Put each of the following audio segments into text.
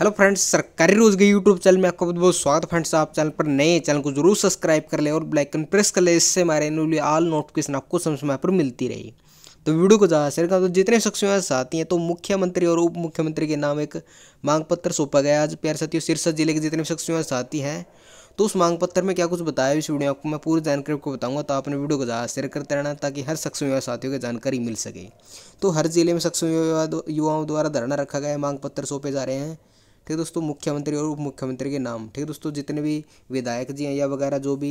hello friends सरकारी रोज के YouTube channel में आपका बहुत बहुत स्वागत फ्रेंड्स आप चैनल पर नए चैनल को जरूर सब्सक्राइब कर ले और ब्लैकन प्रेस कर ले इससे हमारे न्यूली ऑल नोटिफिकेशन आपको समय समय पर मिलती रही तो वीडियो को ज़्यादा शेयर करें तो जितने शख्सियों साथी हैं तो मुख्यमंत्री और उप मुख्यमंत्री के नाम एक मांग पत्र सौंपा गया आज प्यार साथियों सिरसा जिले के जितने शख्सियों साथी हैं तो उस मांग पत्र में क्या कुछ बताया इस वीडियो आपको मैं पूरी जानकारी आपको बताऊंगा तो आपने वीडियो को ज़्यादा शेयर करते रहना ताकि हर सक्षम युवा साथियों की जानकारी मिल सके तो हर जिले में सक्षम युवाओं द्वारा धरना रखा गया है मांग पत्र सौंपे जा रहे हैं ठीक है दोस्तों मुख्यमंत्री और उप मुख्यमंत्री के नाम ठीक है दोस्तों जितने भी विधायक जी हैं या वगैरह जो भी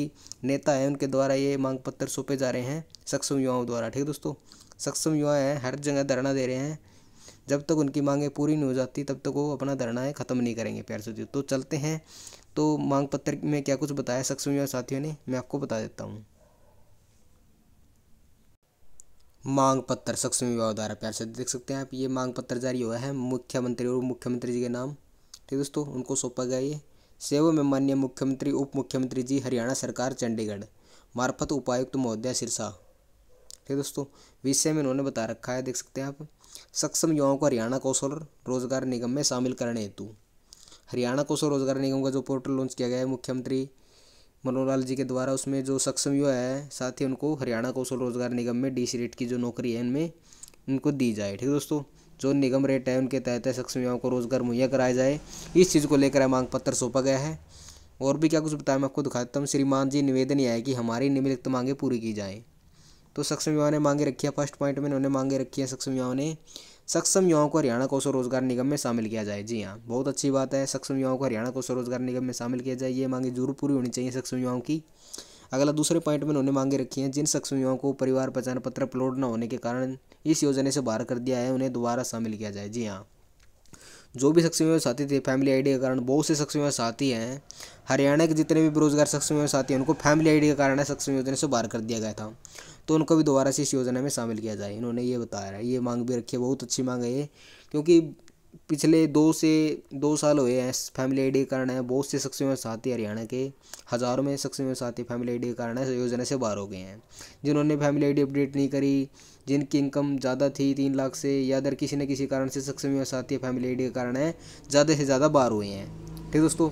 नेता हैं उनके द्वारा ये मांग पत्र सौंपे जा रहे हैं सक्षम युवाओं द्वारा ठीक है दोस्तों सक्षम युवा हैं हर जगह धरना दे रहे हैं जब तक उनकी मांगें पूरी नहीं हो जाती तब तक वो अपना धरना है ख़त्म नहीं करेंगे प्यार से तो चलते हैं तो मांग पत्र में क्या कुछ बताया सक्षम युवा साथियों ने मैं आपको बता देता हूँ मांग पत्र सक्षम विभाग द्वारा प्यार से देख सकते हैं आप ये मांग पत्र जारी हुआ है मुख्यमंत्री और मुख्यमंत्री जी के नाम ठीक दोस्तों उनको सौंपा गया ये सेवा में माननीय मुख्यमंत्री उप मुख्यमंत्री जी हरियाणा सरकार चंडीगढ़ मार्फत उपायुक्त महोदय सिरसा ठीक है दोस्तों विषय में इन्होंने बता रखा है देख सकते हैं आप सक्षम युवाओं को हरियाणा कौशल रोजगार निगम में शामिल करने हेतु हरियाणा कौशल रोजगार निगम का जो पोर्टल लॉन्च किया गया है मुख्यमंत्री मनोहर लाल जी के द्वारा उसमें जो सक्षम युवा है साथ ही उनको हरियाणा कौशल रोजगार निगम में डी की जो नौकरी है इनमें उनको दी जाए ठीक है दोस्तों जो निगम रेट है उनके तहत सक्षम युवाओं को रोजगार मुहैया कराया जाए इस चीज़ को लेकर मांग पत्र सौंपा गया है और भी क्या कुछ बताया मैं आपको दिखाता हूँ श्रीमान जी निवेदन यह है कि हमारी निम्नलिखित मांगे पूरी की जाएँ तो सक्षम युवाओं ने मांगे रखी है फर्स्ट पॉइंट में उन्होंने मांगे रखी है सक्षम युवाओं ने सक्षम युवाओं को हरियाणा कौशल रोजगार निगम में शामिल किया जाए जी हाँ बहुत अच्छी बात है सक्षम युवाओं को हरियाणा कौशल रोजगार निगम में शामिल किया जाए ये मांगे जरूर पूरी होनी चाहिए सक्षम युवाओं की अगला दूसरे पॉइंट में उन्होंने मांगे रखी हैं जिन शख्स को परिवार पहचान पत्र अपलोड न होने के कारण इस योजना से बाहर कर दिया है उन्हें दोबारा शामिल किया जाए जी हाँ जो भी शख्स में साथी थे फैमिली आईडी के कारण बहुत से शख्स में साथी हैं हरियाणा के जितने भी बेरोजगार शख्स में साथी हैं उनको फैमिली आईडी के कारण शख्सियों योजना से बाहर कर दिया गया था तो उनको भी दोबारा से इस योजना में शामिल किया जाए इन्होंने ये बताया है ये मांग भी रखी है बहुत अच्छी मांग है ये क्योंकि पिछले दो से दो साल हुए हैं फैमिली आई डी कारण है बहुत से में साथी हरियाणा के हज़ारों में में साथी फैमिली आई डी कारण है योजना से बाहर हो गए हैं जिन्होंने फैमिली आई डी अपडेट नहीं करी जिनकी इनकम ज़्यादा थी तीन लाख से या अगर किसी न किसी कारण से में साथी फैमिली आई डी के कारण है ज़्यादा से ज़्यादा बाहर हुए हैं ठीक दोस्तों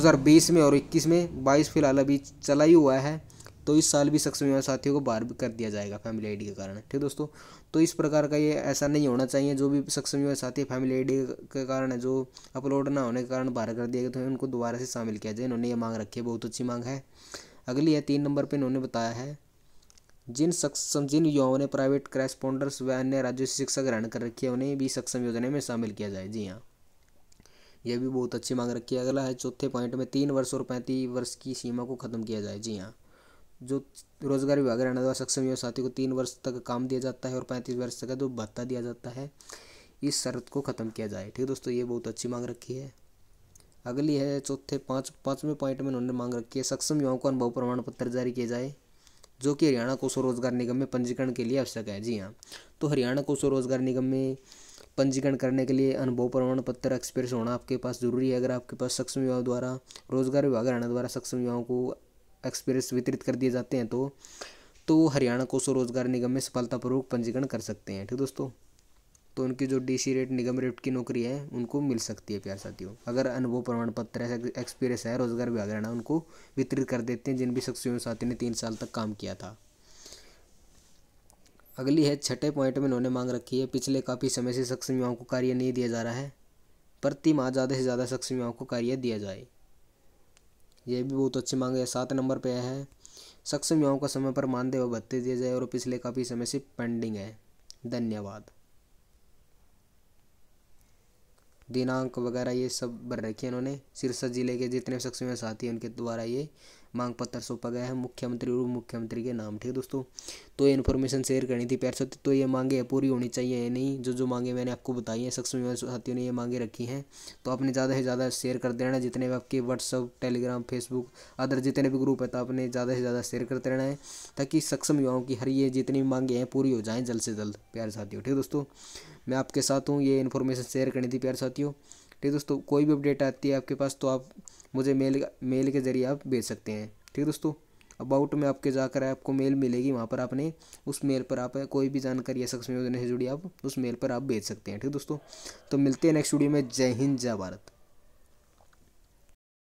2020 में और 21 में 22 फिलहाल अभी चला ही हुआ है तो इस साल भी सक्षम बीमा साथियों को बाहर कर दिया जाएगा फैमिली आईडी के कारण ठीक दोस्तों तो इस प्रकार का ये ऐसा नहीं होना चाहिए जो भी सक्षम बीमा साथी फैमिली आईडी के कारण है जो अपलोड ना होने के कारण बाहर कर दिया गया तो उनको दोबारा से शामिल किया जाए इन्होंने ये मांग रखी है बहुत अच्छी मांग है अगली है तीन नंबर पर इन्होंने बताया है जिन सक्षम जिन युवाओं ने प्राइवेट क्रेस्पॉन्डर्स व अन्य राज्यों से शिक्षा ग्रहण कर रखी है उन्हें भी सक्षम योजना में शामिल किया जाए जी हाँ यह भी बहुत अच्छी मांग रखी है अगला है चौथे पॉइंट में तीन वर्ष और पैंतीस वर्ष की सीमा को खत्म किया जाए जी हाँ जो रोजगार विभाग हरियाणा द्वारा सक्षम युवा साथी को तीन वर्ष तक काम दिया जाता है और पैंतीस वर्ष तक जो तो भत्ता दिया जाता है इस शर्त को ख़त्म किया जाए ठीक है दोस्तों ये बहुत अच्छी मांग रखी है अगली है चौथे पाँच पाँचवें पॉइंट में उन्होंने मांग रखी है सक्षम युवाओं को अनुभव प्रमाण पत्र जारी किए जाए जो कि हरियाणा को स्वरोजगार निगम में पंजीकरण के लिए आवश्यक है जी हाँ तो हरियाणा को स्वरोजगार निगम में पंजीकरण करने के लिए अनुभव प्रमाण पत्र एक्सपीरियंस होना आपके पास जरूरी है अगर आपके पास सक्षम युवाओं द्वारा रोजगार विभाग हरियाणा द्वारा सक्षम युवाओं को एक्सप्रेस वितरित कर दिए जाते हैं तो तो हरियाणा को स्वरोजगार निगम में सफलतापूर्वक पंजीकरण कर सकते हैं ठीक दोस्तों तो उनकी जो डी सी रेट निगम रेट की नौकरी है उनको मिल सकती है प्यार साथियों अगर अनुभव प्रमाण पत्र है एक्सपीरियंस है रोजगार विभाग हरियाणा उनको वितरित कर देते हैं जिन भी शख्सियों साथी ने तीन साल तक काम किया था अगली है छठे पॉइंट में इन्होंने मांग रखी है पिछले काफ़ी समय से शख्स युवाओं को कार्य नहीं दिया जा रहा है प्रति माह ज़्यादा से ज़्यादा शख्स युवाओं को कार्य दिया जाए यह भी बहुत अच्छी मांग है सात नंबर पे है सक्षम युवाओं का समय पर मानदेय व भत्ते दिए जाए और पिछले काफ़ी समय से पेंडिंग है धन्यवाद दिनांक वगैरह ये सब भर रखे है इन्होंने सिरसा जिले के जितने सक्षम साथी हैं उनके द्वारा ये मांग पत्र सौंपा गया है मुख्यमंत्री और उप मुख्यमंत्री के नाम ठीक है दोस्तों तो ये इन्फॉर्मेशन शेयर करनी थी प्यारे तो ये मांगे पूरी होनी चाहिए या नहीं जो जो मांगे मैंने आपको बताई हैं सक्षम साथियों ने ये मांगे रखी हैं तो आपने ज़्यादा से ज़्यादा शेयर कर देना जितने भी आपके व्हाट्सअप टेलीग्राम फेसबुक अदर जितने भी ग्रुप है तो आपने ज़्यादा से ज़्यादा शेयर करते रहना है ताकि सक्षम युवाओं की हर ये जितनी मांगे हैं पूरी हो जाएँ जल्द से जल्द प्यारे साथियों ठीक है दोस्तों मैं आपके साथ हूँ ये इन्फॉर्मेशन शेयर करनी थी प्यारे साथियों ठीक दोस्तों कोई भी अपडेट आती है आपके पास तो आप मुझे मेल मेल के ज़रिए आप भेज सकते हैं ठीक है दोस्तों अबाउट में आपके जाकर आपको मेल मिलेगी वहाँ पर आपने उस मेल पर आप कोई भी जानकारी या सक्षम योजना से जुड़ी आप उस मेल पर आप भेज सकते हैं ठीक दोस्तों तो मिलते हैं नेक्स्ट वीडियो में जय हिंद जय भारत